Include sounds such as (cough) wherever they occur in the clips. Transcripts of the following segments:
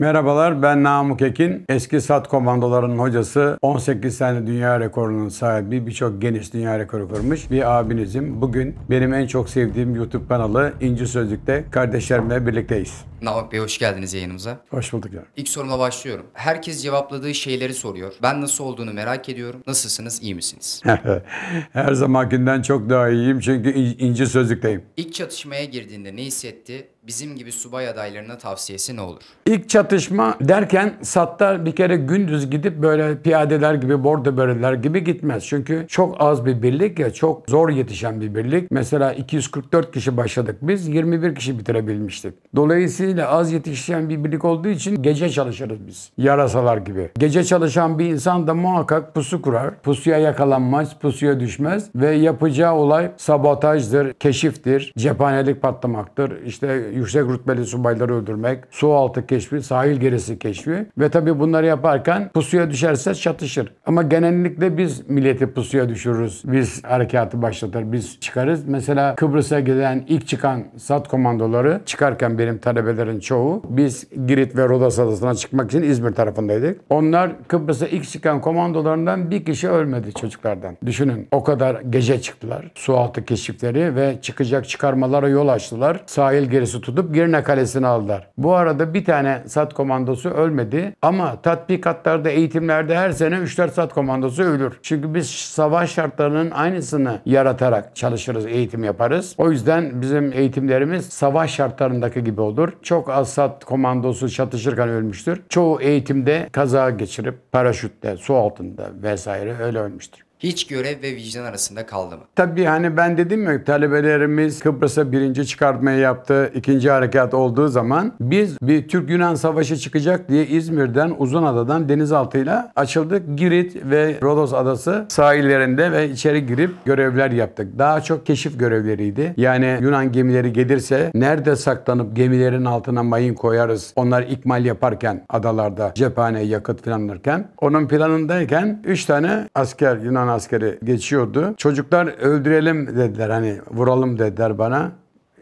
Merhabalar ben Namık Ekin. Eski SAT komandolarının hocası 18 tane dünya rekorunun sahibi birçok geniş dünya rekoru kurmuş bir abinizim. Bugün benim en çok sevdiğim YouTube kanalı İnci Sözlük'te kardeşlerimle birlikteyiz. Namık Bey hoş geldiniz yayınımıza. Hoş bulduk ya. İlk soruma başlıyorum. Herkes cevapladığı şeyleri soruyor. Ben nasıl olduğunu merak ediyorum. Nasılsınız, iyi misiniz? (laughs) Her zamankinden çok daha iyiyim çünkü İnci Sözlük'teyim. İlk çatışmaya girdiğinde ne hissetti? bizim gibi subay adaylarına tavsiyesi ne olur? İlk çatışma derken Sattar bir kere gündüz gidip böyle piyadeler gibi, bordo böreler gibi gitmez. Çünkü çok az bir birlik ya çok zor yetişen bir birlik. Mesela 244 kişi başladık biz 21 kişi bitirebilmiştik. Dolayısıyla az yetişen bir birlik olduğu için gece çalışırız biz. Yarasalar gibi. Gece çalışan bir insan da muhakkak pusu kurar. Pusuya yakalanmaz, pusuya düşmez ve yapacağı olay sabotajdır, keşiftir, cephanelik patlamaktır, işte yüksek rütbeli subayları öldürmek, su altı keşfi, sahil gerisi keşfi ve tabii bunları yaparken pusuya düşerse çatışır. Ama genellikle biz milleti pusuya düşürürüz. Biz harekatı başlatır, biz çıkarız. Mesela Kıbrıs'a giden ilk çıkan SAT komandoları çıkarken benim talebelerin çoğu biz Girit ve Rodos adasına çıkmak için İzmir tarafındaydık. Onlar Kıbrıs'a ilk çıkan komandolarından bir kişi ölmedi çocuklardan. Düşünün o kadar gece çıktılar. su altı keşifleri ve çıkacak çıkarmalara yol açtılar. Sahil gerisi tutup Girne Kalesi'ni aldılar. Bu arada bir tane SAT komandosu ölmedi ama tatbikatlarda, eğitimlerde her sene 3-4 SAT komandosu ölür. Çünkü biz savaş şartlarının aynısını yaratarak çalışırız, eğitim yaparız. O yüzden bizim eğitimlerimiz savaş şartlarındaki gibi olur. Çok az SAT komandosu çatışırken ölmüştür. Çoğu eğitimde kaza geçirip paraşütte, su altında vesaire öyle ölmüştür. Hiç görev ve vicdan arasında kaldı mı? Tabii hani ben dedim mi? talebelerimiz Kıbrıs'a birinci çıkartmayı yaptı. ikinci harekat olduğu zaman biz bir Türk-Yunan savaşı çıkacak diye İzmir'den Uzunada'dan denizaltıyla açıldık. Girit ve Rodos adası sahillerinde ve içeri girip görevler yaptık. Daha çok keşif görevleriydi. Yani Yunan gemileri gelirse nerede saklanıp gemilerin altına mayın koyarız. Onlar ikmal yaparken adalarda cephane yakıt planlarken. Onun planındayken 3 tane asker Yunan askeri geçiyordu. Çocuklar öldürelim dediler hani vuralım dediler bana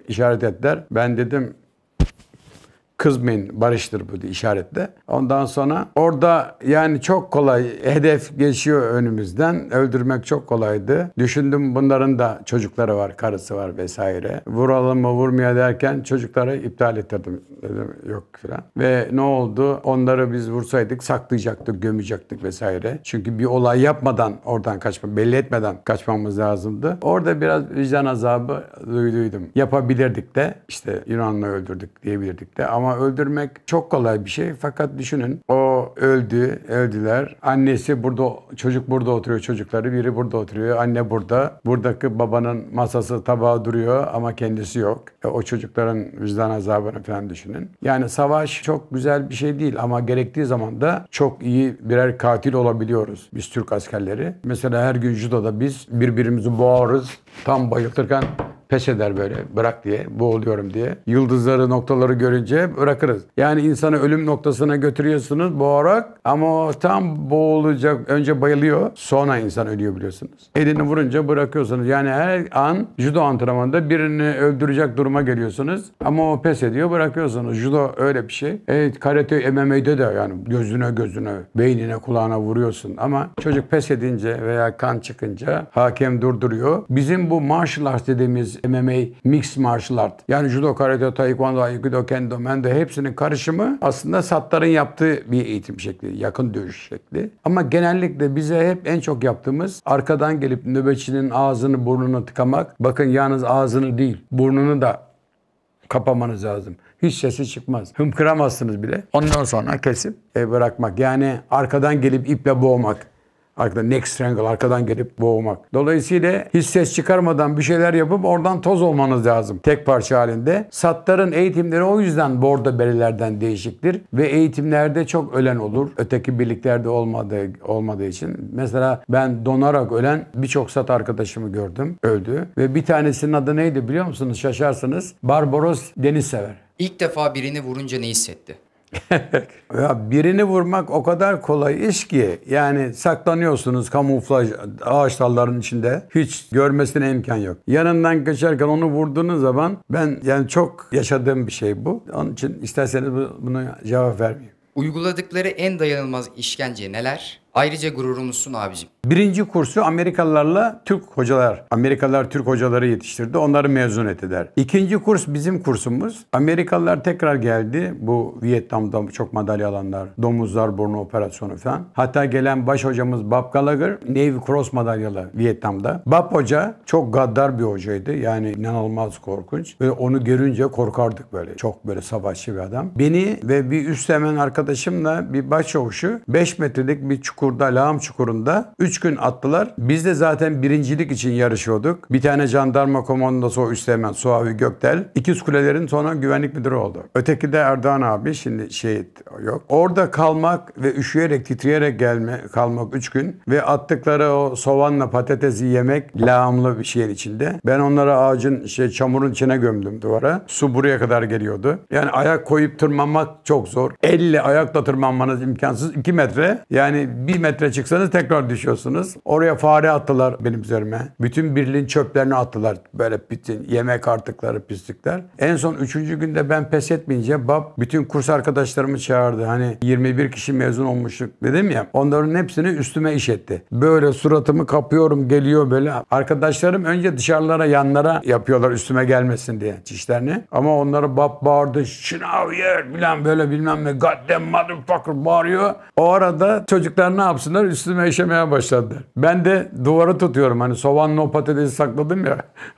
işaret ettiler. Ben dedim kızmayın barıştır bu işaretle. Ondan sonra orada yani çok kolay hedef geçiyor önümüzden. Öldürmek çok kolaydı. Düşündüm bunların da çocukları var, karısı var vesaire. Vuralım mı vurmaya derken çocukları iptal ettirdim. Dedim yok filan. Ve ne oldu? Onları biz vursaydık saklayacaktık, gömecektik vesaire. Çünkü bir olay yapmadan oradan kaçma, belli etmeden kaçmamız lazımdı. Orada biraz vicdan azabı duyduydum. Yapabilirdik de işte Yunan'la öldürdük diyebilirdik de ama öldürmek çok kolay bir şey. Fakat düşünün o öldü, öldüler. Annesi burada, çocuk burada oturuyor çocukları. Biri burada oturuyor, anne burada. Buradaki babanın masası, tabağı duruyor ama kendisi yok. E, o çocukların vicdan azabını falan düşünün. Yani savaş çok güzel bir şey değil ama gerektiği zaman da çok iyi birer katil olabiliyoruz biz Türk askerleri. Mesela her gün judoda biz birbirimizi boğarız. Tam bayıltırken Pes eder böyle bırak diye boğuluyorum diye. Yıldızları noktaları görünce bırakırız. Yani insanı ölüm noktasına götürüyorsunuz boğarak ama tam boğulacak önce bayılıyor sonra insan ölüyor biliyorsunuz. Elini vurunca bırakıyorsunuz. Yani her an judo antrenmanında birini öldürecek duruma geliyorsunuz ama o pes ediyor bırakıyorsunuz. Judo öyle bir şey. Evet karate MMA'de de yani gözüne gözüne beynine kulağına vuruyorsun ama çocuk pes edince veya kan çıkınca hakem durduruyor. Bizim bu martial arts dediğimiz MMA, Mixed Martial Art. Yani judo, karate, taekwondo, aikido, kendo, mendo hepsinin karışımı aslında satların yaptığı bir eğitim şekli, yakın dövüş şekli. Ama genellikle bize hep en çok yaptığımız arkadan gelip nöbetçinin ağzını burnunu tıkamak. Bakın yalnız ağzını değil, burnunu da kapamanız lazım. Hiç sesi çıkmaz. Hımkıramazsınız bile. Ondan sonra kesip e, bırakmak. Yani arkadan gelip iple boğmak. Arkada neck strangle arkadan gelip boğmak. Dolayısıyla hiç ses çıkarmadan bir şeyler yapıp oradan toz olmanız lazım. Tek parça halinde. Satların eğitimleri o yüzden bordo berilerden değişiktir. Ve eğitimlerde çok ölen olur. Öteki birliklerde olmadığı, olmadığı için. Mesela ben donarak ölen birçok sat arkadaşımı gördüm. Öldü. Ve bir tanesinin adı neydi biliyor musunuz? Şaşarsınız. Barbaros Deniz Sever. İlk defa birini vurunca ne hissetti? (laughs) ya birini vurmak o kadar kolay iş ki yani saklanıyorsunuz kamuflaj ağaç dallarının içinde. Hiç görmesine imkan yok. Yanından geçerken onu vurduğunuz zaman ben yani çok yaşadığım bir şey bu. Onun için isterseniz bunu cevap vermeyeyim. Uyguladıkları en dayanılmaz işkence neler? Ayrıca gururumuzsun abicim. Birinci kursu Amerikalılarla Türk hocalar. Amerikalılar Türk hocaları yetiştirdi. Onları mezun ettiler. İkinci kurs bizim kursumuz. Amerikalılar tekrar geldi. Bu Vietnam'da çok madalya alanlar. Domuzlar burnu operasyonu falan. Hatta gelen baş hocamız Bob Gallagher Navy Cross madalyalı Vietnam'da. Bob hoca çok gaddar bir hocaydı. Yani inanılmaz korkunç. Ve onu görünce korkardık böyle. Çok böyle savaşçı bir adam. Beni ve bir üst hemen arkadaşımla bir başçavuşu 5 metrelik bir çukurda, lağım çukurunda 3 3 gün attılar. Biz de zaten birincilik için yarışıyorduk. Bir tane jandarma komandosu o üsteğmen Suavi Göktel. İkiz Kulelerin sonra güvenlik müdürü oldu. Öteki de Erdoğan abi şimdi şehit yok. Orada kalmak ve üşüyerek titreyerek gelme kalmak 3 gün ve attıkları o soğanla patatesi yemek lağımlı bir şeyin içinde. Ben onları ağacın şey çamurun içine gömdüm duvara. Su buraya kadar geliyordu. Yani ayak koyup tırmanmak çok zor. Elle ayakla tırmanmanız imkansız. 2 metre yani 1 metre çıksanız tekrar düşüyorsunuz biliyorsunuz. Oraya fare attılar benim üzerime. Bütün birliğin çöplerini attılar. Böyle bütün yemek artıkları, pislikler. En son üçüncü günde ben pes etmeyince bab bütün kurs arkadaşlarımı çağırdı. Hani 21 kişi mezun olmuştuk dedim ya. Onların hepsini üstüme iş etti. Böyle suratımı kapıyorum geliyor böyle. Arkadaşlarım önce dışarılara yanlara yapıyorlar üstüme gelmesin diye çişlerini. Ama onları bab bağırdı. Şınav yer bilen böyle bilmem ne. Goddamn motherfucker bağırıyor. O arada çocuklar ne yapsınlar? Üstüme işemeye başladı başladı. Ben de duvara tutuyorum hani soğanla o patatesi sakladım ya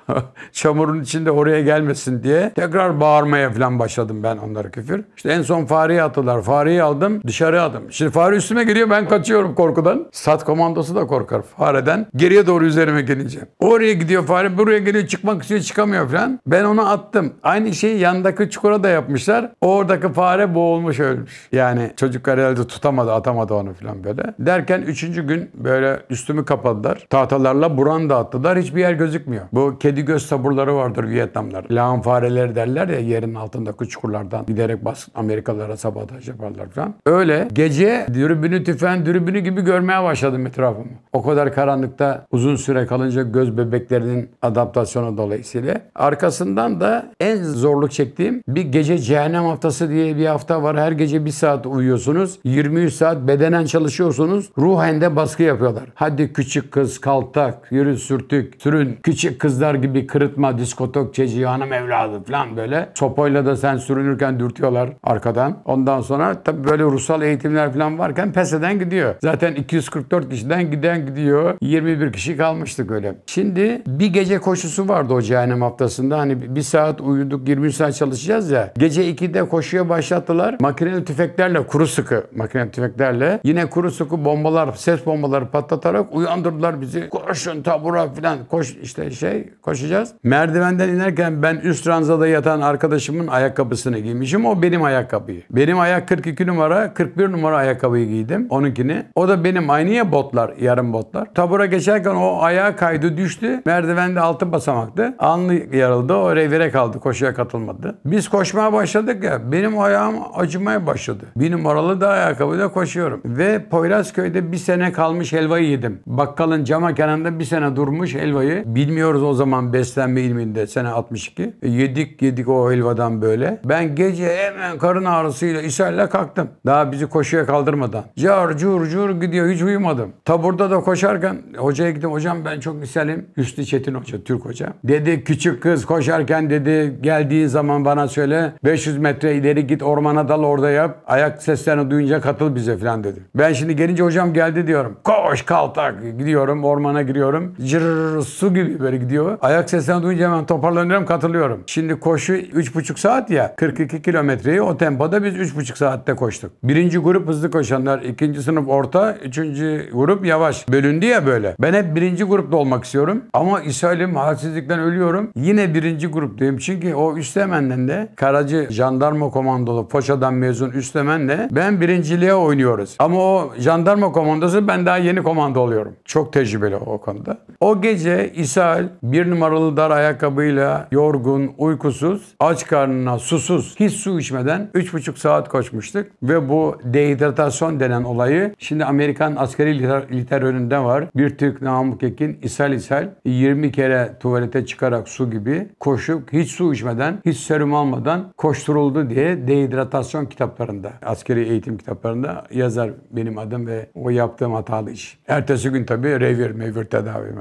(laughs) çamurun içinde oraya gelmesin diye tekrar bağırmaya falan başladım ben onlara küfür. İşte en son fareyi attılar. Fareyi aldım dışarı aldım. Şimdi fare üstüme giriyor ben kaçıyorum korkudan. Sat komandosu da korkar fareden. Geriye doğru üzerime gelince. Oraya gidiyor fare buraya geliyor çıkmak için çıkamıyor falan. Ben onu attım. Aynı şeyi yandaki çukura da yapmışlar. Oradaki fare boğulmuş ölmüş. Yani çocuklar herhalde tutamadı atamadı onu falan böyle. Derken üçüncü gün böyle böyle üstümü kapadılar. Tahtalarla buran dağıttılar. Hiçbir yer gözükmüyor. Bu kedi göz taburları vardır Vietnamlar. Lağım fareleri derler ya yerin altındaki çukurlardan giderek bas Amerikalara sabotaj yaparlar falan. Öyle gece dürbünü tüfen dürbünü gibi görmeye başladım etrafımı. O kadar karanlıkta uzun süre kalınca göz bebeklerinin adaptasyonu dolayısıyla. Arkasından da en zorluk çektiğim bir gece cehennem haftası diye bir hafta var. Her gece bir saat uyuyorsunuz. 23 saat bedenen çalışıyorsunuz. Ruhen de baskı yapıyor kadar. Hadi küçük kız kaltak, yürü sürtük, sürün. Küçük kızlar gibi kırıtma, diskotokçeci hanım evladı falan böyle. Sopayla da sen sürünürken dürtüyorlar arkadan. Ondan sonra tabii böyle ruhsal eğitimler falan varken pes eden gidiyor. Zaten 244 kişiden giden gidiyor. 21 kişi kalmıştık öyle. Şimdi bir gece koşusu vardı o cehennem haftasında. Hani bir saat uyuduk 20 saat çalışacağız ya. Gece 2'de koşuya başlattılar. Makineli tüfeklerle kuru sıkı makineli tüfeklerle. Yine kuru sıkı bombalar, ses bombaları pat patlatarak uyandırdılar bizi. Koşun tabura falan koş işte şey koşacağız. Merdivenden inerken ben üst ranzada yatan arkadaşımın ayakkabısını giymişim. O benim ayakkabıyı. Benim ayak 42 numara 41 numara ayakkabıyı giydim. Onunkini. O da benim aynı ya botlar yarım botlar. Tabura geçerken o ayağı kaydı düştü. Merdivende altı basamaktı. Anlı yarıldı. O revire kaldı. Koşuya katılmadı. Biz koşmaya başladık ya. Benim ayağım acımaya başladı. Bir numaralı da ayakkabıyla koşuyorum. Ve Poyrazköy'de bir sene kalmış helal helvayı yedim. Bakkalın cama kenarında bir sene durmuş helvayı. Bilmiyoruz o zaman beslenme ilminde sene 62. E, yedik yedik o helvadan böyle. Ben gece hemen karın ağrısıyla ishalle kalktım. Daha bizi koşuya kaldırmadan. Car cur cur gidiyor hiç uyumadım. Taburda da koşarken hocaya gittim. Hocam ben çok ishalim. Hüsnü Çetin Hoca, Türk Hoca. Dedi küçük kız koşarken dedi geldiğin zaman bana söyle 500 metre ileri git ormana dal orada yap. Ayak seslerini duyunca katıl bize falan dedi. Ben şimdi gelince hocam geldi diyorum. Koş yavaş kaltak gidiyorum ormana giriyorum. Cırr su gibi böyle gidiyor. Ayak sesini duyunca hemen toparlanıyorum katılıyorum. Şimdi koşu 3,5 saat ya 42 kilometreyi o tempoda biz 3,5 saatte koştuk. Birinci grup hızlı koşanlar, ikinci sınıf orta, üçüncü grup yavaş. Bölündü ya böyle. Ben hep birinci grupta olmak istiyorum ama ishalim, halsizlikten ölüyorum. Yine birinci grup diyeyim çünkü o üstemenden de Karacı Jandarma Komandolu Foça'dan mezun üstemenle ben birinciliğe oynuyoruz. Ama o jandarma komandosu ben daha yeni komando oluyorum. Çok tecrübeli o konuda. O gece İsa'l bir numaralı dar ayakkabıyla yorgun, uykusuz, aç karnına, susuz, hiç su içmeden 3,5 saat koşmuştuk. Ve bu dehidratasyon denen olayı şimdi Amerikan askeri liter, liter önünde var. Bir Türk Namık Ekin ishal ishal 20 kere tuvalete çıkarak su gibi koşup hiç su içmeden, hiç serum almadan koşturuldu diye dehidratasyon kitaplarında, askeri eğitim kitaplarında yazar benim adım ve o yaptığım hatalı iş. Ertesi gün tabii revir mevir tedavi.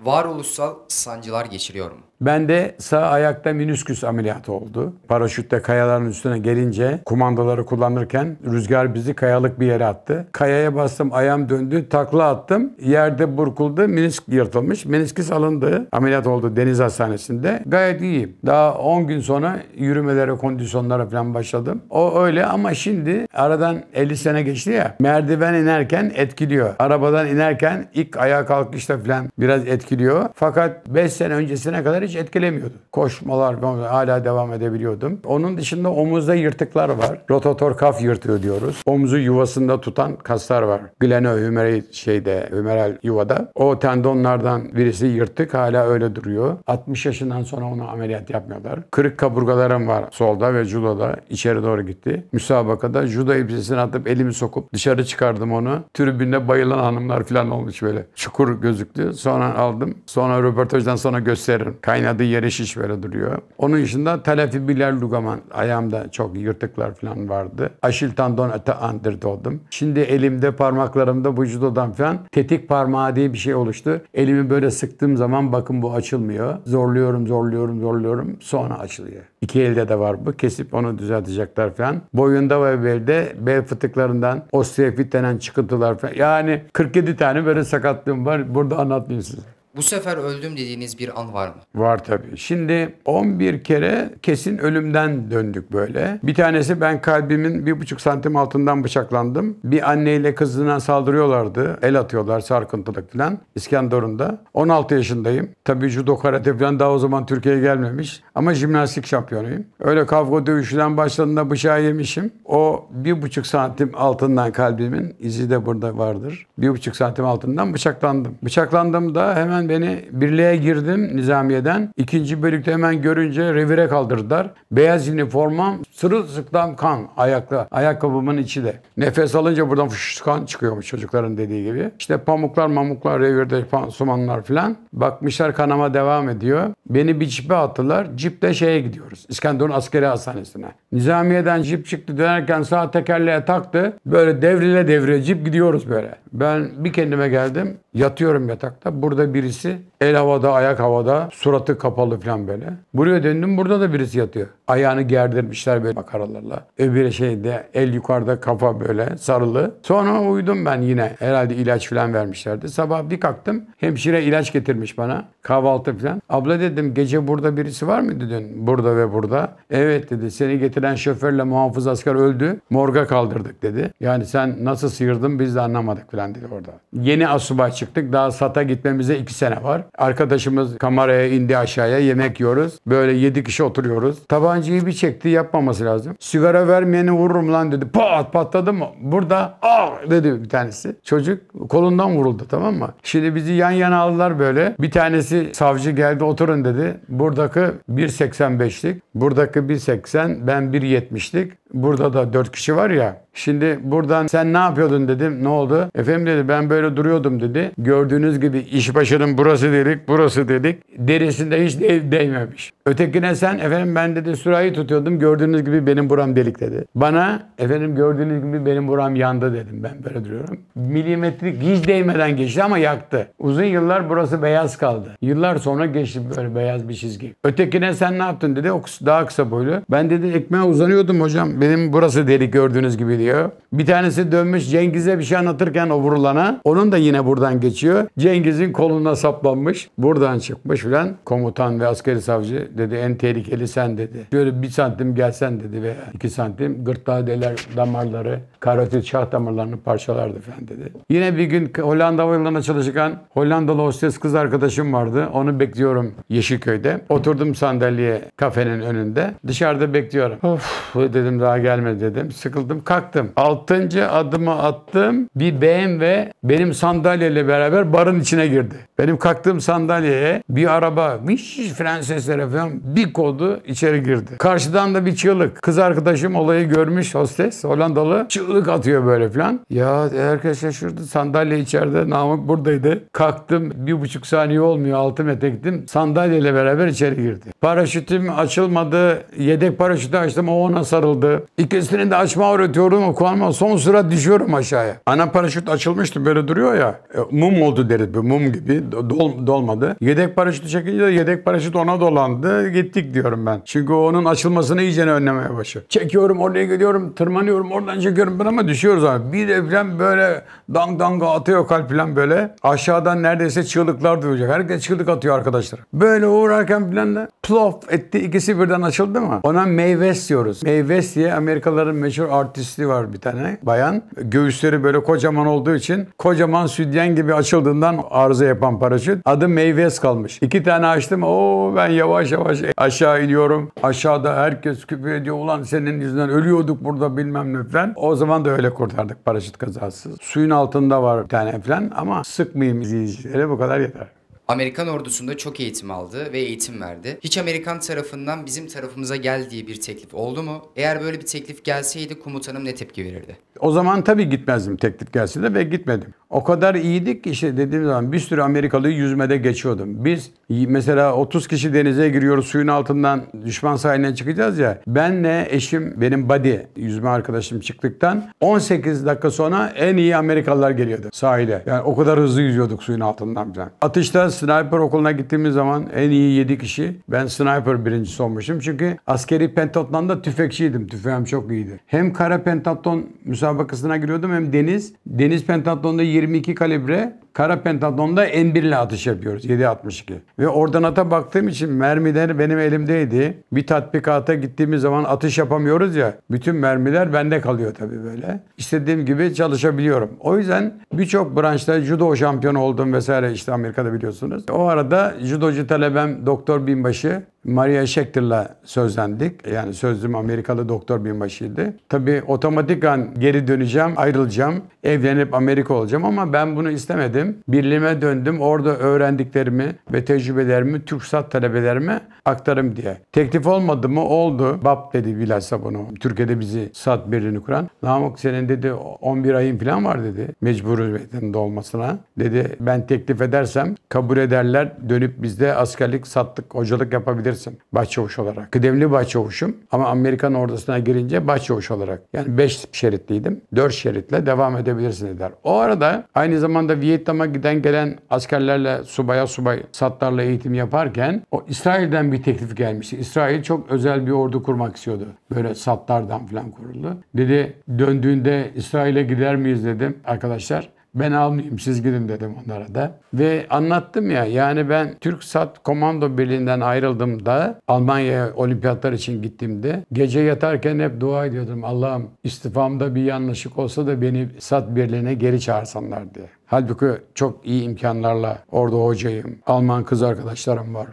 Varoluşsal sancılar geçiriyor mu? Ben de sağ ayakta minüsküs ameliyatı oldu. Paraşütle kayaların üstüne gelince kumandaları kullanırken rüzgar bizi kayalık bir yere attı. Kayaya bastım ayağım döndü takla attım. Yerde burkuldu minisk yırtılmış. Menisküs alındı. Ameliyat oldu deniz hastanesinde. Gayet iyiyim. Daha 10 gün sonra yürümelere kondisyonlara falan başladım. O öyle ama şimdi aradan 50 sene geçti ya merdiven inerken etkiliyor. Arabadan inerken ilk ayağa kalkışta falan biraz etkiliyor. Fakat 5 sene öncesine kadar hiç hiç etkilemiyordu. Koşmalar hala devam edebiliyordum. Onun dışında omuzda yırtıklar var. Rotator kaf yırtığı diyoruz. Omuzu yuvasında tutan kaslar var. Gleno hümeri şeyde, hümeral yuvada. O tendonlardan birisi yırtık hala öyle duruyor. 60 yaşından sonra onu ameliyat yapmıyorlar. Kırık kaburgalarım var solda ve judoda. içeri doğru gitti. Müsabakada judo elbisesini atıp elimi sokup dışarı çıkardım onu. Tribünde bayılan hanımlar falan olmuş böyle. Çukur gözüktü. Sonra aldım. Sonra röportajdan sonra gösteririm. Kay kaynadığı yere şiş vere duruyor. Onun dışında telefibiler lugaman. Ayağımda çok yırtıklar falan vardı. Aşil tendon andırdoldum. Şimdi elimde parmaklarımda bu judodan falan tetik parmağı diye bir şey oluştu. Elimi böyle sıktığım zaman bakın bu açılmıyor. Zorluyorum, zorluyorum, zorluyorum. Sonra açılıyor. İki elde de var bu. Kesip onu düzeltecekler falan. Boyunda ve belde bel fıtıklarından osteofit denen çıkıntılar falan. Yani 47 tane böyle sakatlığım var. Burada anlatmayayım size. Bu sefer öldüm dediğiniz bir an var mı? Var tabii. Şimdi 11 kere kesin ölümden döndük böyle. Bir tanesi ben kalbimin bir buçuk santim altından bıçaklandım. Bir anneyle kızına saldırıyorlardı. El atıyorlar sarkıntılık falan. İskenderun'da. 16 yaşındayım. Tabii judo karate falan daha o zaman Türkiye'ye gelmemiş. Ama jimnastik şampiyonuyum. Öyle kavga dövüşüden başladığında bıçağı yemişim. O bir buçuk santim altından kalbimin izi de burada vardır. Bir buçuk santim altından bıçaklandım. Bıçaklandım da hemen hemen beni birliğe girdim nizamiyeden. İkinci bölükte hemen görünce revire kaldırdılar. Beyaz üniformam sırılsıklam kan ayakta. Ayakkabımın içi de. Nefes alınca buradan fış kan çıkıyormuş çocukların dediği gibi. İşte pamuklar mamuklar revirde pansumanlar filan. Bakmışlar kanama devam ediyor. Beni bir cipe attılar. Ciple şeye gidiyoruz. İskenderun askeri hastanesine. Nizamiye'den cip çıktı dönerken sağ tekerleğe taktı. Böyle devrile devrile cip gidiyoruz böyle. Ben bir kendime geldim. Yatıyorum yatakta. Burada birisi tanesi El havada, ayak havada, suratı kapalı falan böyle. Buraya döndüm burada da birisi yatıyor. Ayağını gerdirmişler böyle makaralarla. Öbürü şeyde el yukarıda kafa böyle sarılı. Sonra uyudum ben yine. Herhalde ilaç falan vermişlerdi. Sabah bir kalktım. Hemşire ilaç getirmiş bana. Kahvaltı falan. Abla dedim gece burada birisi var mıydı dün? Burada ve burada. Evet dedi. Seni getiren şoförle muhafız asker öldü. Morga kaldırdık dedi. Yani sen nasıl sıyırdın biz de anlamadık falan dedi orada. Yeni asuba çıktık. Daha SAT'a gitmemize iki sene var. Arkadaşımız kameraya indi aşağıya yemek yiyoruz. Böyle 7 kişi oturuyoruz. Tabancayı bir çekti yapmaması lazım. Sigara vermeyeni vururum lan dedi. Pat patladı mı? Burada ah dedi bir tanesi. Çocuk kolundan vuruldu tamam mı? Şimdi bizi yan yana aldılar böyle. Bir tanesi savcı geldi oturun dedi. Buradaki 1.85'lik. Buradaki 1.80 ben 1.70'lik. Burada da dört kişi var ya. Şimdi buradan sen ne yapıyordun dedim. Ne oldu? Efendim dedi ben böyle duruyordum dedi. Gördüğünüz gibi iş başının burası dedik, burası dedik. Derisinde hiç de- değmemiş. Ötekine sen efendim ben dedi sırayı tutuyordum. Gördüğünüz gibi benim buram delik dedi. Bana efendim gördüğünüz gibi benim buram yandı dedim. Ben böyle duruyorum. Milimetrik hiç değmeden geçti ama yaktı. Uzun yıllar burası beyaz kaldı. Yıllar sonra geçti böyle beyaz bir çizgi. Ötekine sen ne yaptın dedi. O daha kısa boylu. Ben dedi ekmeğe uzanıyordum hocam benim burası delik gördüğünüz gibi diyor. Bir tanesi dönmüş Cengiz'e bir şey anlatırken o vurulana. Onun da yine buradan geçiyor. Cengiz'in koluna saplanmış. Buradan çıkmış filan. Komutan ve askeri savcı dedi en tehlikeli sen dedi. Şöyle bir santim gelsen dedi ve iki santim gırtlağı deler damarları, karotid şah damarlarını parçalardı falan dedi. Yine bir gün Hollanda Havayolu'na çalışırken Hollandalı hostes kız arkadaşım vardı. Onu bekliyorum Yeşilköy'de. Oturdum sandalyeye kafenin önünde. Dışarıda bekliyorum. Of dedim daha daha gelme dedim. Sıkıldım kalktım. Altıncı adımı attım. Bir BMW benim sandalyeyle beraber barın içine girdi. Benim kalktığım sandalyeye bir araba viş fren sesleri falan bir kodu içeri girdi. Karşıdan da bir çığlık. Kız arkadaşım olayı görmüş hostes Hollandalı. Çığlık atıyor böyle falan. Ya herkes şaşırdı. Sandalye içeride Namık buradaydı. Kalktım bir buçuk saniye olmuyor 6 metre gittim. Sandalyeyle beraber içeri girdi. Paraşütüm açılmadı. Yedek paraşütü açtım o ona sarıldı. İkisini de açma öğretiyordum. Kulağıma son sıra düşüyorum aşağıya. Ana paraşüt açılmıştı böyle duruyor ya. E, mum oldu deriz. Bir mum gibi. Dol, dolmadı. Yedek paraşütü çekince yedek paraşüt ona dolandı. Gittik diyorum ben. Çünkü onun açılmasını iyice önlemeye başlıyor. Çekiyorum oraya gidiyorum. Tırmanıyorum. Oradan çekiyorum. Ben ama düşüyoruz abi. Bir deprem böyle dang danga atıyor kalp falan böyle. Aşağıdan neredeyse çığlıklar duyacak. Herkes çığlık atıyor arkadaşlar. Böyle uğrarken falan da plof etti. ikisi birden açıldı mı? Ona meyves diyoruz. Meyves diye diye Amerikalıların meşhur artisti var bir tane bayan. Göğüsleri böyle kocaman olduğu için kocaman sütyen gibi açıldığından arıza yapan paraşüt. Adı Mayves kalmış. İki tane açtım. o ben yavaş yavaş aşağı iniyorum. Aşağıda herkes küfür ediyor. Ulan senin yüzünden ölüyorduk burada bilmem ne falan. O zaman da öyle kurtardık paraşüt kazası. Suyun altında var bir tane falan ama sıkmayayım izleyicilere bu kadar yeter. Amerikan ordusunda çok eğitim aldı ve eğitim verdi. Hiç Amerikan tarafından bizim tarafımıza gel diye bir teklif oldu mu? Eğer böyle bir teklif gelseydi komutanım ne tepki verirdi? O zaman tabii gitmezdim teklif gelse de ve gitmedim. O kadar iyiydik ki işte dediğim zaman bir sürü Amerikalıyı yüzmede geçiyordum. Biz mesela 30 kişi denize giriyoruz suyun altından düşman sahiline çıkacağız ya. Benle eşim benim buddy yüzme arkadaşım çıktıktan 18 dakika sonra en iyi Amerikalılar geliyordu sahile. Yani o kadar hızlı yüzüyorduk suyun altından falan. Atışta sniper okuluna gittiğimiz zaman en iyi 7 kişi. Ben sniper birincisi olmuşum çünkü askeri pentatlonda tüfekçiydim. Tüfeğim çok iyiydi. Hem kara pentatlon müsaade müsabakasına giriyordum. Hem deniz, deniz pentatlonda 22 kalibre Kara Pentatlon'da M1'le atış yapıyoruz 7.62. Ve ordinata baktığım için mermiler benim elimdeydi. Bir tatbikata gittiğimiz zaman atış yapamıyoruz ya. Bütün mermiler bende kalıyor tabii böyle. İstediğim gibi çalışabiliyorum. O yüzden birçok branşta judo şampiyonu oldum vesaire işte Amerika'da biliyorsunuz. O arada judocu talebem Doktor Binbaşı Maria Schechter'la sözlendik. Yani sözlüm Amerikalı doktor binbaşıydı. Tabii otomatikan geri döneceğim, ayrılacağım, evlenip Amerika olacağım ama ben bunu istemedim gittim. Birliğime döndüm. Orada öğrendiklerimi ve tecrübelerimi TürkSat talebelerime aktarım diye. Teklif olmadı mı? Oldu. BAP dedi bilhassa bunu. Türkiye'de bizi SAT birliğini kuran. Namık senin dedi 11 ayın falan var dedi. Mecburiyetin olmasına. Dedi ben teklif edersem kabul ederler. Dönüp bizde askerlik, sattık, hocalık yapabilirsin. Başçavuş olarak. Kıdemli başçavuşum ama Amerikan ordusuna girince başçavuş olarak. Yani 5 şeritliydim. 4 şeritle devam edebilirsin dediler. O arada aynı zamanda Vietnam Şam'a giden gelen askerlerle subaya subay satlarla eğitim yaparken o İsrail'den bir teklif gelmişti. İsrail çok özel bir ordu kurmak istiyordu. Böyle satlardan falan kuruldu. Dedi döndüğünde İsrail'e gider miyiz dedim arkadaşlar. Ben almayayım siz gidin dedim onlara da. Ve anlattım ya yani ben Türk Sat Komando Birliği'nden ayrıldım da Almanya'ya olimpiyatlar için gittiğimde gece yatarken hep dua ediyordum. Allah'ım istifamda bir yanlışlık olsa da beni Sat Birliği'ne geri çağırsanlar diye. Halbuki çok iyi imkanlarla orada hocayım. Alman kız arkadaşlarım var.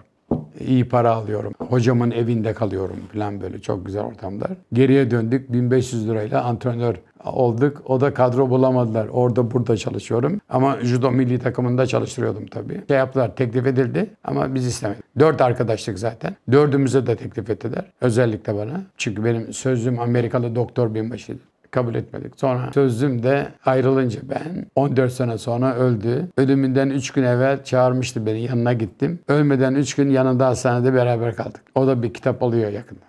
İyi para alıyorum. Hocamın evinde kalıyorum falan böyle çok güzel ortamlar. Geriye döndük 1500 lirayla antrenör olduk. O da kadro bulamadılar. Orada burada çalışıyorum. Ama judo milli takımında çalıştırıyordum tabii. Şey yaptılar teklif edildi ama biz istemedik. Dört arkadaşlık zaten. Dördümüze de teklif ettiler. Özellikle bana. Çünkü benim sözüm Amerikalı doktor binbaşıydı kabul etmedik. Sonra sözüm de ayrılınca ben 14 sene sonra öldü. Ölümünden 3 gün evvel çağırmıştı beni yanına gittim. Ölmeden 3 gün yanında hastanede beraber kaldık. O da bir kitap alıyor yakında.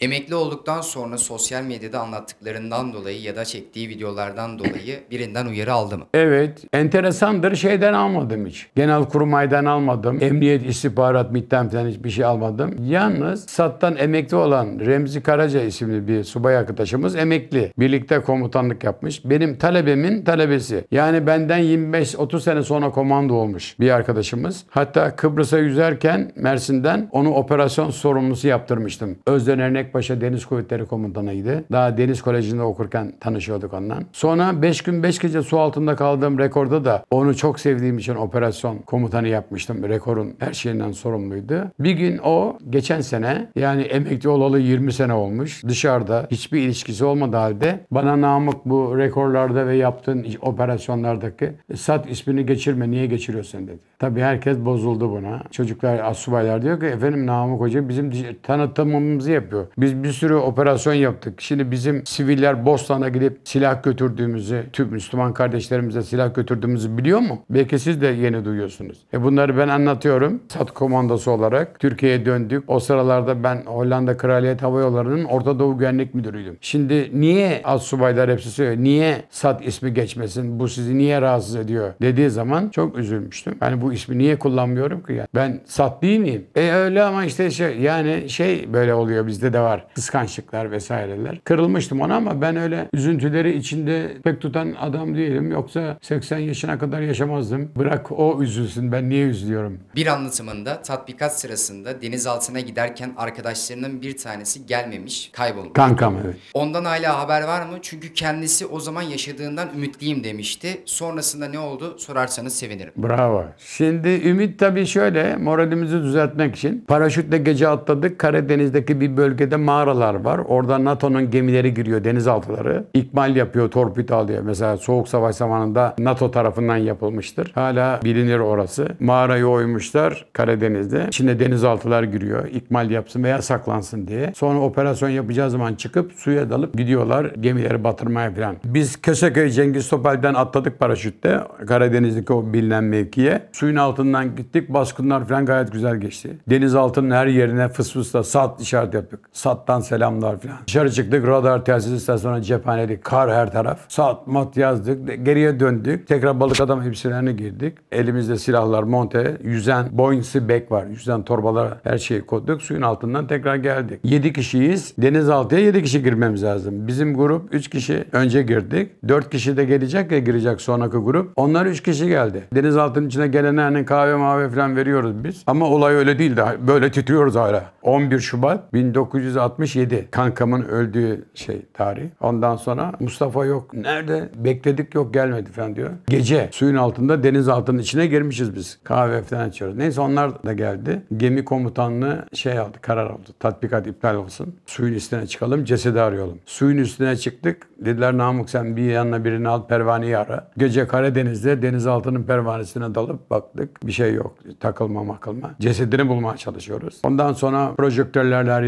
Emekli olduktan sonra sosyal medyada anlattıklarından dolayı ya da çektiği videolardan dolayı birinden uyarı aldı mı? Evet. Enteresandır. Şeyden almadım hiç. Genel kurmaydan almadım. Emniyet, istihbarat, MİT'ten falan hiçbir şey almadım. Yalnız SAT'tan emekli olan Remzi Karaca isimli bir subay arkadaşımız emekli. Birlikte komutanlık yapmış. Benim talebemin talebesi. Yani benden 25-30 sene sonra komando olmuş bir arkadaşımız. Hatta Kıbrıs'a yüzerken Mersin'den onu operasyon sorumlusu yaptırmıştım. Özden Örnek Ekpaşa Deniz Kuvvetleri Komutanı'ydı. Daha Deniz Koleji'nde okurken tanışıyorduk onunla. Sonra 5 gün 5 gece su altında kaldığım rekorda da onu çok sevdiğim için operasyon komutanı yapmıştım. Rekorun her şeyinden sorumluydu. Bir gün o geçen sene yani emekli olalı 20 sene olmuş. Dışarıda hiçbir ilişkisi olmadığı halde bana Namık bu rekorlarda ve yaptığın operasyonlardaki e, Sat ismini geçirme niye geçiriyorsun dedi. Tabii herkes bozuldu buna. Çocuklar asubaylar diyor ki efendim Namık Hoca bizim tanıtımımızı yapıyor. Biz bir sürü operasyon yaptık. Şimdi bizim siviller Bostan'a gidip silah götürdüğümüzü, tüm Müslüman kardeşlerimize silah götürdüğümüzü biliyor mu? Belki siz de yeni duyuyorsunuz. E bunları ben anlatıyorum. Sat komandosu olarak Türkiye'ye döndük. O sıralarda ben Hollanda Kraliyet Hava Yolları'nın Orta Doğu Güvenlik Müdürüydüm. Şimdi niye az subaylar hepsi söylüyor? Niye Sat ismi geçmesin? Bu sizi niye rahatsız ediyor? Dediği zaman çok üzülmüştüm. Yani bu ismi niye kullanmıyorum ki? Yani? Ben Sat değil miyim? E öyle ama işte şey, yani şey böyle oluyor bizde devam var. Kıskançlıklar vesaireler. Kırılmıştım ona ama ben öyle üzüntüleri içinde pek tutan adam değilim. Yoksa 80 yaşına kadar yaşamazdım. Bırak o üzülsün ben niye üzülüyorum. Bir anlatımında tatbikat sırasında denizaltına giderken arkadaşlarının bir tanesi gelmemiş kaybolmuş. Kankam evet. Ondan hala haber var mı? Çünkü kendisi o zaman yaşadığından ümitliyim demişti. Sonrasında ne oldu sorarsanız sevinirim. Bravo. Şimdi ümit tabii şöyle moralimizi düzeltmek için paraşütle gece atladık. Karadeniz'deki bir bölgede mağaralar var. Orada NATO'nun gemileri giriyor denizaltıları. İkmal yapıyor, torpido alıyor. Mesela Soğuk Savaş zamanında NATO tarafından yapılmıştır. Hala bilinir orası. Mağarayı oymuşlar Karadeniz'de. İçine denizaltılar giriyor. İkmal yapsın veya saklansın diye. Sonra operasyon yapacağı zaman çıkıp suya dalıp gidiyorlar gemileri batırmaya falan. Biz Köseköy Cengiz Topal'den atladık paraşütte. Karadeniz'deki o bilinen mevkiye. Suyun altından gittik. Baskınlar falan gayet güzel geçti. Denizaltının her yerine fıs fısla saat işaret yaptık. Saat Sat'tan selamlar falan. Dışarı çıktık radar telsiz istasyonu cephanelik kar her taraf. Sat mat yazdık geriye döndük. Tekrar balık adam hepsilerine girdik. Elimizde silahlar monte yüzen Boeing'si bek var. Yüzen torbalara her şeyi koyduk. Suyun altından tekrar geldik. 7 kişiyiz. Denizaltıya 7 kişi girmemiz lazım. Bizim grup 3 kişi önce girdik. 4 kişi de gelecek ve girecek sonraki grup. Onlar 3 kişi geldi. Denizaltının içine gelene hani kahve mavi falan veriyoruz biz. Ama olay öyle değil de böyle titriyoruz hala. 11 Şubat 19 1967 kankamın öldüğü şey tarih. Ondan sonra Mustafa yok. Nerede? Bekledik yok gelmedi falan diyor. Gece suyun altında deniz altının içine girmişiz biz. Kahve falan içiyoruz. Neyse onlar da geldi. Gemi komutanlığı şey aldı karar aldı. Tatbikat iptal olsun. Suyun üstüne çıkalım cesedi arayalım. Suyun üstüne çıktık. Dediler Namık sen bir yanına birini al pervaneyi ara. Gece Karadeniz'de altının pervanesine dalıp baktık. Bir şey yok. Takılma makılma. Cesedini bulmaya çalışıyoruz. Ondan sonra projektörlerler her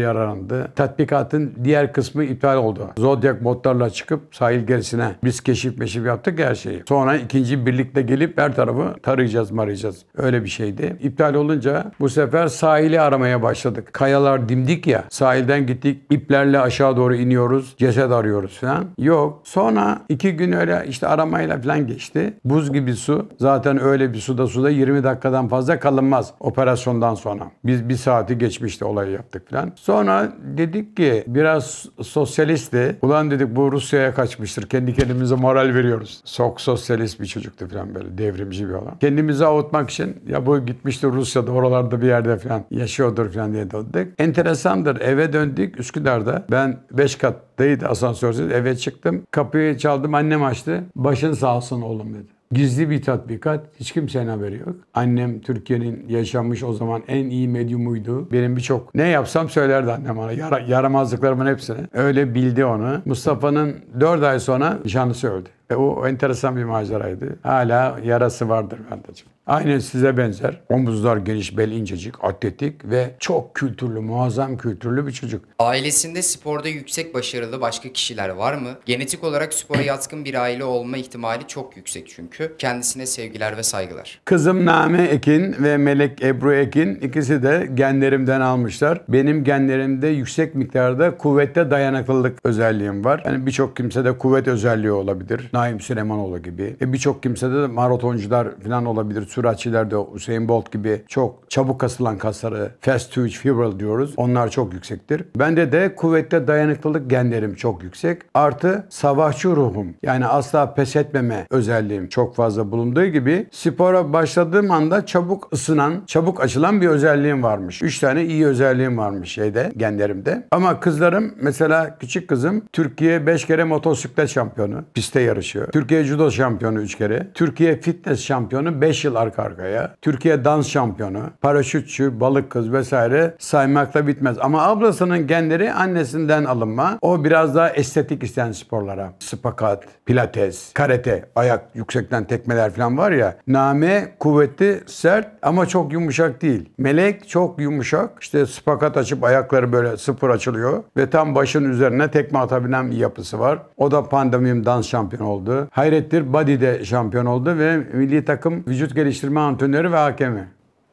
başladı. Tatbikatın diğer kısmı iptal oldu. Zodiac botlarla çıkıp sahil gerisine biz keşif meşif yaptık her şeyi. Sonra ikinci birlikte gelip her tarafı tarayacağız marayacağız. Öyle bir şeydi. İptal olunca bu sefer sahili aramaya başladık. Kayalar dimdik ya. Sahilden gittik. iplerle aşağı doğru iniyoruz. Ceset arıyoruz falan. Yok. Sonra iki gün öyle işte aramayla falan geçti. Buz gibi su. Zaten öyle bir suda suda 20 dakikadan fazla kalınmaz operasyondan sonra. Biz bir saati geçmişti olayı yaptık falan. Sonra dedik ki biraz sosyalisti. Ulan dedik bu Rusya'ya kaçmıştır. Kendi kendimize moral veriyoruz. Sok sosyalist bir çocuktu falan böyle devrimci bir olan. Kendimizi avutmak için ya bu gitmiştir Rusya'da oralarda bir yerde falan yaşıyordur falan diye döndük. Enteresandır eve döndük Üsküdar'da. Ben 5 kattaydı asansörsüz eve çıktım. Kapıyı çaldım annem açtı. Başın sağ olsun oğlum dedi. Gizli bir tatbikat. Hiç kimsenin haberi yok. Annem Türkiye'nin yaşanmış o zaman en iyi medyumuydu. Benim birçok ne yapsam söylerdi annem bana. Yara, yaramazlıklarımın hepsini. Öyle bildi onu. Mustafa'nın 4 ay sonra nişanlısı öldü. Ve o enteresan bir maceraydı. Hala yarası vardır bendeciğim. Aynen size benzer. Omuzlar geniş, bel incecik, atletik ve çok kültürlü, muazzam kültürlü bir çocuk. Ailesinde sporda yüksek başarılı başka kişiler var mı? Genetik olarak spora yatkın bir aile olma ihtimali çok yüksek çünkü. Kendisine sevgiler ve saygılar. Kızım Name Ekin ve Melek Ebru Ekin ikisi de genlerimden almışlar. Benim genlerimde yüksek miktarda kuvvette dayanıklılık özelliğim var. Yani birçok kimsede kuvvet özelliği olabilir. Naim Süleymanoğlu gibi. E birçok kimsede de maratoncular falan olabilir süratçilerde Usain Bolt gibi çok çabuk kasılan kasları fast twitch febrile diyoruz. Onlar çok yüksektir. Bende de kuvvette dayanıklılık genlerim çok yüksek. Artı savaşçı ruhum yani asla pes etmeme özelliğim çok fazla bulunduğu gibi spora başladığım anda çabuk ısınan, çabuk açılan bir özelliğim varmış. Üç tane iyi özelliğim varmış şeyde genlerimde. Ama kızlarım mesela küçük kızım Türkiye beş kere motosiklet şampiyonu. Piste yarışıyor. Türkiye judo şampiyonu üç kere. Türkiye fitness şampiyonu beş yıl arka arkaya. Türkiye dans şampiyonu, paraşütçü, balık kız vesaire saymakla bitmez. Ama ablasının genleri annesinden alınma. O biraz daha estetik isteyen sporlara. Spakat, pilates, karate, ayak yüksekten tekmeler falan var ya. Name kuvvetli, sert ama çok yumuşak değil. Melek çok yumuşak. İşte spakat açıp ayakları böyle sıfır açılıyor ve tam başın üzerine tekme atabilen bir yapısı var. O da pandemim dans şampiyon oldu. Hayrettir Body de şampiyon oldu ve milli takım vücut geliştirme eleştirme antrenörü ve hakemi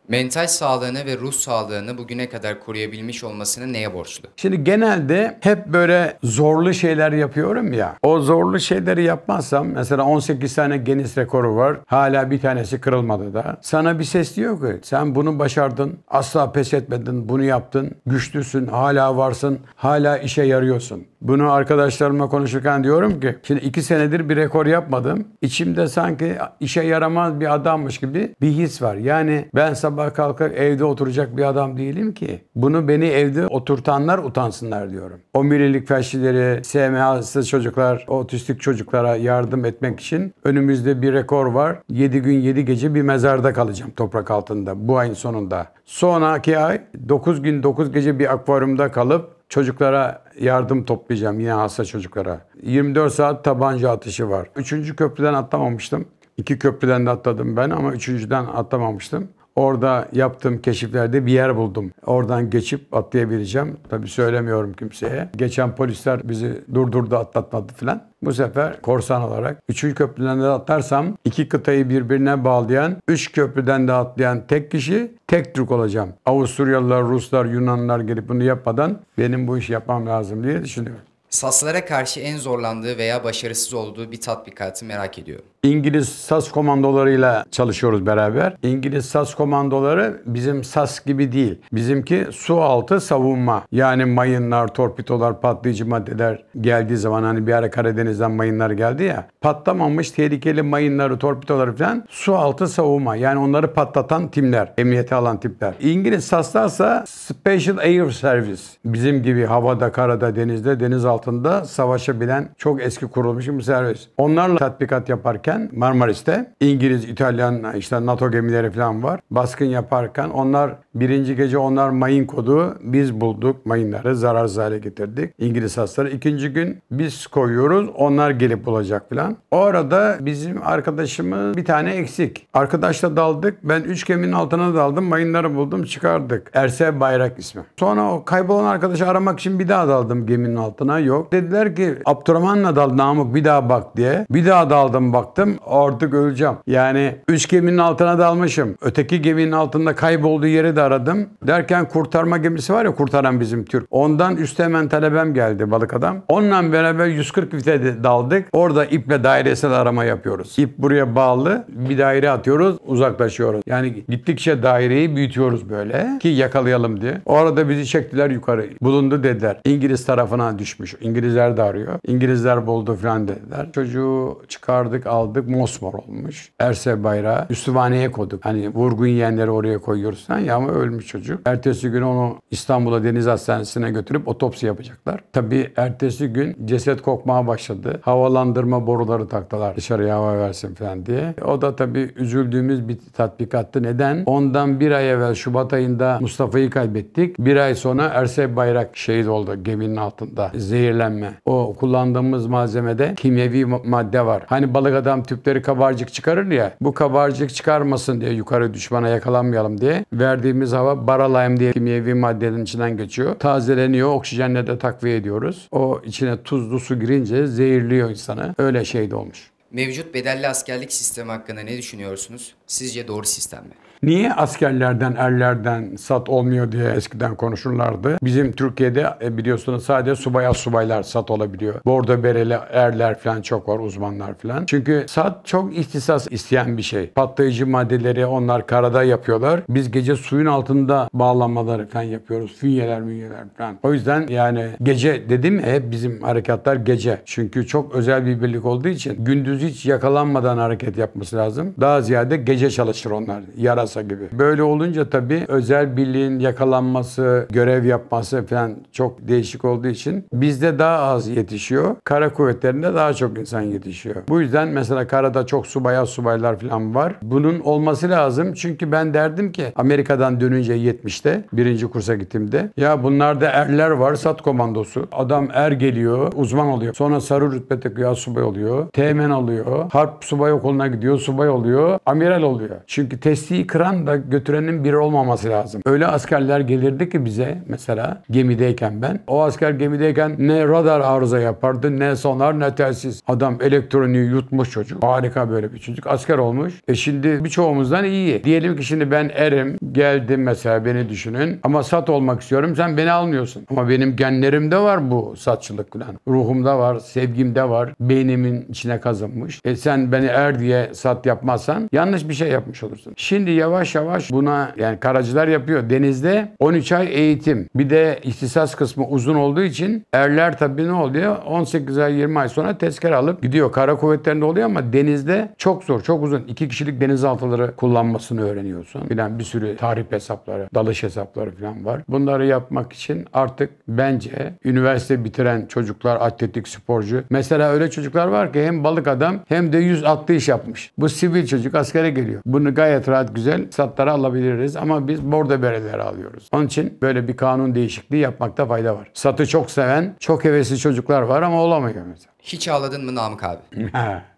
mental sağlığını ve ruh sağlığını bugüne kadar koruyabilmiş olmasını neye borçlu? Şimdi genelde hep böyle zorlu şeyler yapıyorum ya. O zorlu şeyleri yapmazsam mesela 18 tane geniş rekoru var. Hala bir tanesi kırılmadı da. Sana bir ses diyor ki sen bunu başardın. Asla pes etmedin. Bunu yaptın. Güçlüsün. Hala varsın. Hala işe yarıyorsun. Bunu arkadaşlarıma konuşurken diyorum ki şimdi iki senedir bir rekor yapmadım. İçimde sanki işe yaramaz bir adammış gibi bir his var. Yani ben sabah sabah kalkar evde oturacak bir adam değilim ki. Bunu beni evde oturtanlar utansınlar diyorum. O millilik felçlileri, SMH'sı çocuklar, otistik çocuklara yardım etmek için önümüzde bir rekor var. 7 gün 7 gece bir mezarda kalacağım toprak altında bu ayın sonunda. Sonraki ay 9 gün 9 gece bir akvaryumda kalıp çocuklara yardım toplayacağım yine hasta çocuklara. 24 saat tabanca atışı var. Üçüncü köprüden atlamamıştım. İki köprüden de atladım ben ama üçüncüden atlamamıştım. Orada yaptığım keşiflerde bir yer buldum. Oradan geçip atlayabileceğim. Tabii söylemiyorum kimseye. Geçen polisler bizi durdurdu atlatmadı filan. Bu sefer korsan olarak 3. köprüden de atlarsam iki kıtayı birbirine bağlayan, 3 köprüden de atlayan tek kişi tek Türk olacağım. Avusturyalılar, Ruslar, Yunanlar gelip bunu yapmadan benim bu işi yapmam lazım diye düşünüyorum. Saslara karşı en zorlandığı veya başarısız olduğu bir tatbikatı merak ediyorum. İngiliz SAS komandolarıyla çalışıyoruz beraber. İngiliz SAS komandoları bizim SAS gibi değil. Bizimki su altı savunma. Yani mayınlar, torpidolar, patlayıcı maddeler geldiği zaman hani bir ara Karadeniz'den mayınlar geldi ya. Patlamamış tehlikeli mayınları, torpidoları falan su altı savunma. Yani onları patlatan timler, emniyete alan tipler. İngiliz SAS'larsa Special Air Service. Bizim gibi havada, karada, denizde, deniz altında savaşabilen çok eski kurulmuş bir servis. Onlarla tatbikat yaparken yaparken Marmaris'te İngiliz, İtalyan işte NATO gemileri falan var. Baskın yaparken onlar birinci gece onlar mayın kodu biz bulduk mayınları zararsız hale getirdik. İngiliz hastaları. ikinci gün biz koyuyoruz onlar gelip bulacak falan. O arada bizim arkadaşımız bir tane eksik. Arkadaşla daldık. Ben üç geminin altına daldım. Mayınları buldum çıkardık. Erse Bayrak ismi. Sonra o kaybolan arkadaşı aramak için bir daha daldım geminin altına. Yok. Dediler ki Abdurrahman'la dal Namık bir daha bak diye. Bir daha daldım baktım baktım artık öleceğim. Yani üç geminin altına dalmışım. Öteki geminin altında kaybolduğu yeri de aradım. Derken kurtarma gemisi var ya kurtaran bizim Türk. Ondan üstte hemen talebem geldi balık adam. Onunla beraber 140 vite daldık. Orada iple dairesel arama yapıyoruz. İp buraya bağlı. Bir daire atıyoruz uzaklaşıyoruz. Yani gittikçe daireyi büyütüyoruz böyle ki yakalayalım diye. O arada bizi çektiler yukarı. Bulundu dediler. İngiliz tarafına düşmüş. İngilizler de arıyor. İngilizler buldu falan dediler. Çocuğu çıkardık aldık Kalbek mosmor olmuş. Erse bayrağı Üstüvane'ye koyduk. Hani vurgun yiyenleri oraya koyuyoruz falan ya ama ölmüş çocuk. Ertesi gün onu İstanbul'a Deniz Hastanesi'ne götürüp otopsi yapacaklar. Tabii ertesi gün ceset kokmaya başladı. Havalandırma boruları taktılar dışarıya hava versin falan diye. O da tabii üzüldüğümüz bir tatbikattı. Neden? Ondan bir ay evvel Şubat ayında Mustafa'yı kaybettik. Bir ay sonra Erse Bayrak şehit oldu geminin altında. Zehirlenme. O kullandığımız malzemede kimyevi madde var. Hani balık adam adam tüpleri kabarcık çıkarır ya. Bu kabarcık çıkarmasın diye yukarı düşmana yakalanmayalım diye verdiğimiz hava baralayım diye kimyevi maddenin içinden geçiyor. Tazeleniyor. Oksijenle de takviye ediyoruz. O içine tuzlu su girince zehirliyor insanı. Öyle şey de olmuş. Mevcut bedelli askerlik sistemi hakkında ne düşünüyorsunuz? Sizce doğru sistem mi? Niye askerlerden, erlerden sat olmuyor diye eskiden konuşurlardı. Bizim Türkiye'de e, biliyorsunuz sadece subaya subaylar sat olabiliyor. Bordo bereli erler falan çok var, uzmanlar falan. Çünkü sat çok ihtisas isteyen bir şey. Patlayıcı maddeleri onlar karada yapıyorlar. Biz gece suyun altında bağlanmaları falan yapıyoruz. Fünyeler, münyeler falan. O yüzden yani gece dedim ya hep bizim harekatlar gece. Çünkü çok özel bir birlik olduğu için gündüz hiç yakalanmadan hareket yapması lazım. Daha ziyade gece çalışır onlar. Yara kasa gibi. Böyle olunca tabii özel birliğin yakalanması, görev yapması falan çok değişik olduğu için bizde daha az yetişiyor. Kara kuvvetlerinde daha çok insan yetişiyor. Bu yüzden mesela karada çok subaya subaylar falan var. Bunun olması lazım çünkü ben derdim ki Amerika'dan dönünce 70'te birinci kursa gittiğimde ya bunlarda erler var sat komandosu. Adam er geliyor uzman oluyor. Sonra sarı rütbe takıyor subay oluyor. Teğmen alıyor. Harp subay okuluna gidiyor subay oluyor. Amiral oluyor. Çünkü testi kır kıran da götürenin biri olmaması lazım. Öyle askerler gelirdi ki bize mesela gemideyken ben. O asker gemideyken ne radar arıza yapardı ne sonar ne telsiz. Adam elektroniği yutmuş çocuk. Harika böyle bir çocuk. Asker olmuş. E şimdi birçoğumuzdan iyi. Diyelim ki şimdi ben erim. Geldim mesela beni düşünün. Ama sat olmak istiyorum. Sen beni almıyorsun. Ama benim genlerimde var bu satçılık falan. Ruhumda var. Sevgimde var. Beynimin içine kazınmış. E sen beni er diye sat yapmazsan yanlış bir şey yapmış olursun. Şimdi ya yavaş yavaş buna yani karacılar yapıyor. Denizde 13 ay eğitim. Bir de ihtisas kısmı uzun olduğu için erler tabii ne oluyor? 18 ay 20 ay sonra tezkere alıp gidiyor. Kara kuvvetlerinde oluyor ama denizde çok zor, çok uzun. İki kişilik denizaltıları kullanmasını öğreniyorsun. bilen bir sürü tarif hesapları, dalış hesapları falan var. Bunları yapmak için artık bence üniversite bitiren çocuklar atletik sporcu. Mesela öyle çocuklar var ki hem balık adam hem de yüz atlı iş yapmış. Bu sivil çocuk askere geliyor. Bunu gayet rahat güzel güzel satları alabiliriz ama biz bordo bereleri alıyoruz. Onun için böyle bir kanun değişikliği yapmakta fayda var. Satı çok seven, çok hevesli çocuklar var ama olamıyor mesela. Hiç ağladın mı Namık abi?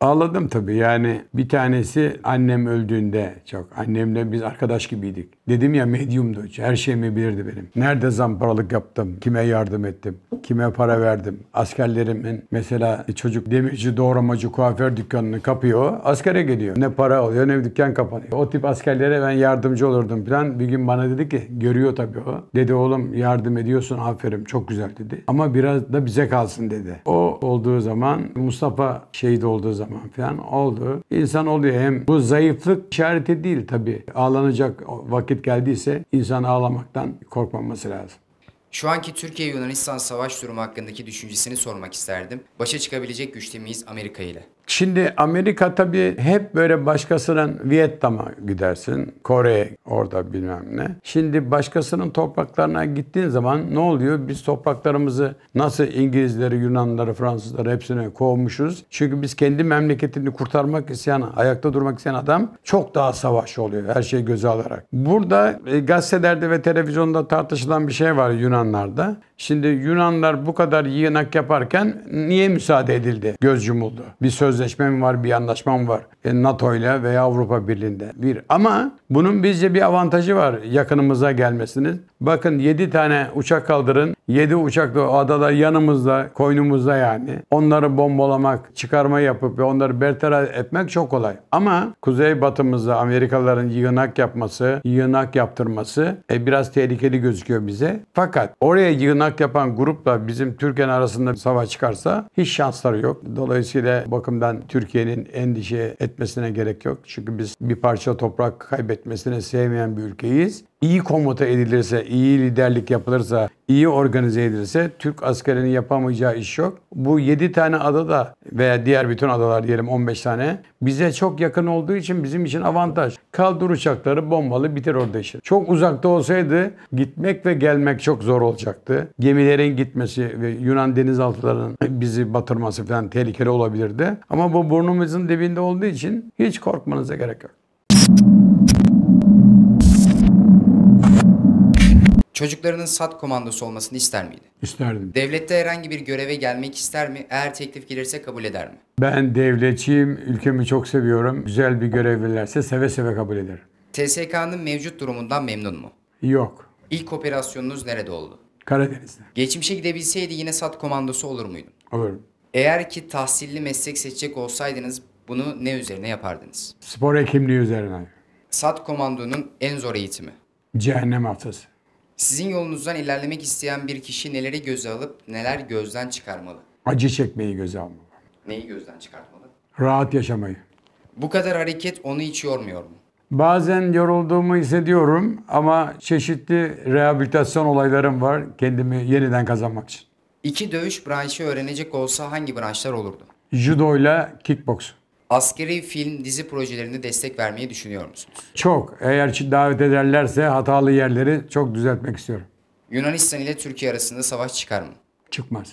Ağladım tabii yani bir tanesi annem öldüğünde çok. Annemle biz arkadaş gibiydik. Dedim ya medyumdu. Her şeyimi bilirdi benim. Nerede zamparalık yaptım, kime yardım ettim, kime para verdim. Askerlerimin mesela çocuk demirci, doğramacı, kuaför dükkanını kapıyor. Askere geliyor. Ne para oluyor ne dükkan kapanıyor. O tip askerlere ben yardımcı olurdum falan. Bir gün bana dedi ki görüyor tabii o. Dedi oğlum yardım ediyorsun aferin çok güzel dedi. Ama biraz da bize kalsın dedi. O olduğu zaman zaman Mustafa şehit olduğu zaman falan oldu. İnsan oluyor hem bu zayıflık işareti değil tabii. Ağlanacak vakit geldiyse insan ağlamaktan korkmaması lazım. Şu anki Türkiye-Yunanistan savaş durumu hakkındaki düşüncesini sormak isterdim. Başa çıkabilecek güçte miyiz Amerika ile? Şimdi Amerika tabii hep böyle başkasının Vietnam'a gidersin, Kore orada bilmem ne. Şimdi başkasının topraklarına gittiğin zaman ne oluyor? Biz topraklarımızı nasıl İngilizleri, Yunanları, Fransızları hepsine kovmuşuz. Çünkü biz kendi memleketini kurtarmak isteyen, ayakta durmak isteyen adam çok daha savaş oluyor her şeyi göze alarak. Burada e, gazetelerde ve televizyonda tartışılan bir şey var Yunanlarda. Şimdi Yunanlar bu kadar yığınak yaparken niye müsaade edildi? Göz yumuldu. Bir sözleşme mi var, bir anlaşma mı var? E, NATO ile veya Avrupa Birliği'nde. Bir. Ama bunun bizce bir avantajı var yakınımıza gelmesiniz. Bakın 7 tane uçak kaldırın. 7 da adada yanımızda, koynumuzda yani. Onları bombalamak, çıkarma yapıp ve onları bertaraf etmek çok kolay. Ama kuzey batımızda Amerikalıların yığınak yapması, yığınak yaptırması e, biraz tehlikeli gözüküyor bize. Fakat oraya yığınak Bayrak yapan grupla bizim Türkiye'nin arasında bir savaş çıkarsa hiç şansları yok. Dolayısıyla bakımdan Türkiye'nin endişe etmesine gerek yok. Çünkü biz bir parça toprak kaybetmesine sevmeyen bir ülkeyiz iyi komuta edilirse, iyi liderlik yapılırsa, iyi organize edilirse Türk askerinin yapamayacağı iş yok. Bu 7 tane ada da veya diğer bütün adalar diyelim 15 tane bize çok yakın olduğu için bizim için avantaj. Kaldır uçakları bombalı bitir orada işi. Çok uzakta olsaydı gitmek ve gelmek çok zor olacaktı. Gemilerin gitmesi ve Yunan denizaltılarının bizi batırması falan tehlikeli olabilirdi. Ama bu burnumuzun dibinde olduğu için hiç korkmanıza gerek yok. Çocuklarının SAT komandosu olmasını ister miydi? İsterdim. Devlette herhangi bir göreve gelmek ister mi? Eğer teklif gelirse kabul eder mi? Ben devletçiyim, ülkemi çok seviyorum. Güzel bir görev verirlerse seve seve kabul ederim. TSK'nın mevcut durumundan memnun mu? Yok. İlk operasyonunuz nerede oldu? Karadeniz'de. Geçmişe gidebilseydi yine SAT komandosu olur muydun? Olurum. Eğer ki tahsilli meslek seçecek olsaydınız bunu ne üzerine yapardınız? Spor hekimliği üzerine. SAT komandonun en zor eğitimi. Cehennem haftası. Sizin yolunuzdan ilerlemek isteyen bir kişi neleri göze alıp neler gözden çıkarmalı? Acı çekmeyi göze almalı. Neyi gözden çıkartmalı? Rahat yaşamayı. Bu kadar hareket onu hiç yormuyor mu? Bazen yorulduğumu hissediyorum ama çeşitli rehabilitasyon olaylarım var kendimi yeniden kazanmak için. İki dövüş branşı öğrenecek olsa hangi branşlar olurdu? Judo ile kickboks askeri film dizi projelerinde destek vermeyi düşünüyor musunuz? Çok. Eğer davet ederlerse hatalı yerleri çok düzeltmek istiyorum. Yunanistan ile Türkiye arasında savaş çıkar mı? Çıkmaz.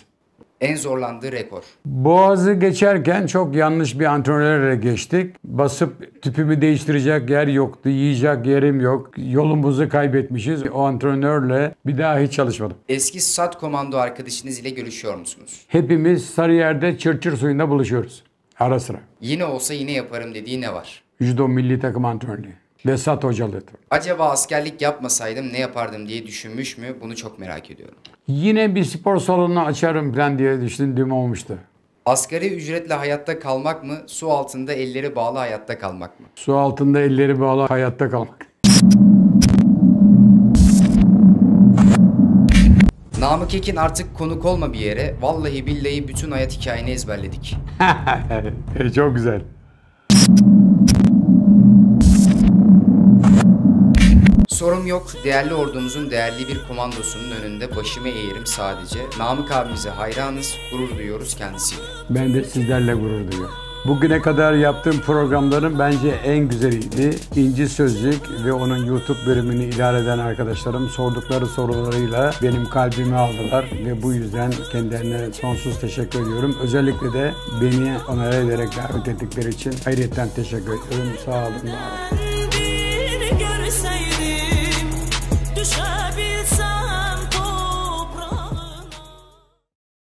En zorlandığı rekor. Boğazı geçerken çok yanlış bir antrenörle geçtik. Basıp tüpümü değiştirecek yer yoktu, yiyecek yerim yok. Yolumuzu kaybetmişiz. O antrenörle bir daha hiç çalışmadım. Eski SAT komando arkadaşınız ile görüşüyor musunuz? Hepimiz Sarıyer'de çırçır suyunda buluşuyoruz. Ara sıra. Yine olsa yine yaparım dediği ne var? Judo milli takım antrenörlüğü. Vesat hocalığı. Acaba askerlik yapmasaydım ne yapardım diye düşünmüş mü? Bunu çok merak ediyorum. Yine bir spor salonu açarım falan diye düşündüğüm olmuştu. Asgari ücretle hayatta kalmak mı? Su altında elleri bağlı hayatta kalmak mı? Su altında elleri bağlı hayatta kalmak. Namık Ekin artık konuk olma bir yere. Vallahi billahi bütün hayat hikayeni ezberledik. (laughs) Çok güzel. Sorum yok. Değerli ordumuzun değerli bir komandosunun önünde başımı eğerim sadece. Namık abimize hayranız, gurur duyuyoruz kendisiyle. Ben de sizlerle gurur duyuyorum. Bugüne kadar yaptığım programların bence en güzeliydi. İnci Sözlük ve onun YouTube bölümünü idare eden arkadaşlarım sordukları sorularıyla benim kalbimi aldılar ve bu yüzden kendilerine sonsuz teşekkür ediyorum. Özellikle de beni onara ederek davet ettikleri için hayretten teşekkür ederim. Sağ olun. Var olun.